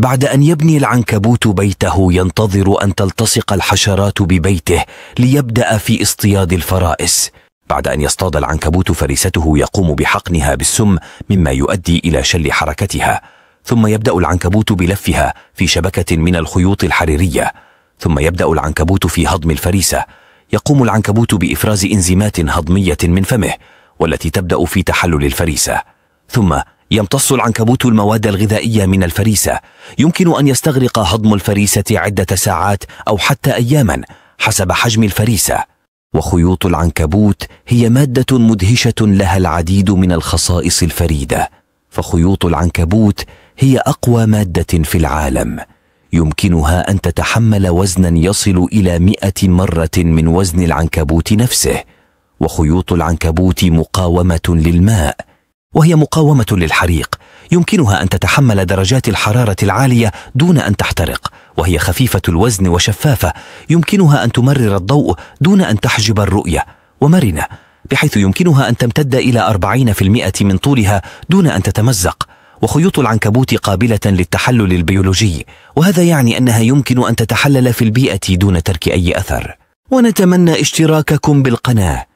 بعد ان يبني العنكبوت بيته ينتظر ان تلتصق الحشرات ببيته ليبدا في اصطياد الفرائس بعد ان يصطاد العنكبوت فريسته يقوم بحقنها بالسم مما يؤدي الى شل حركتها ثم يبدا العنكبوت بلفها في شبكه من الخيوط الحريريه ثم يبدا العنكبوت في هضم الفريسه يقوم العنكبوت بافراز انزيمات هضميه من فمه والتي تبدا في تحلل الفريسه ثم يمتص العنكبوت المواد الغذائية من الفريسة يمكن أن يستغرق هضم الفريسة عدة ساعات أو حتى أياما حسب حجم الفريسة وخيوط العنكبوت هي مادة مدهشة لها العديد من الخصائص الفريدة فخيوط العنكبوت هي أقوى مادة في العالم يمكنها أن تتحمل وزنا يصل إلى مئة مرة من وزن العنكبوت نفسه وخيوط العنكبوت مقاومة للماء وهي مقاومة للحريق يمكنها أن تتحمل درجات الحرارة العالية دون أن تحترق وهي خفيفة الوزن وشفافة يمكنها أن تمرر الضوء دون أن تحجب الرؤية ومرنة بحيث يمكنها أن تمتد إلى 40% من طولها دون أن تتمزق وخيوط العنكبوت قابلة للتحلل البيولوجي وهذا يعني أنها يمكن أن تتحلل في البيئة دون ترك أي أثر ونتمنى اشتراككم بالقناة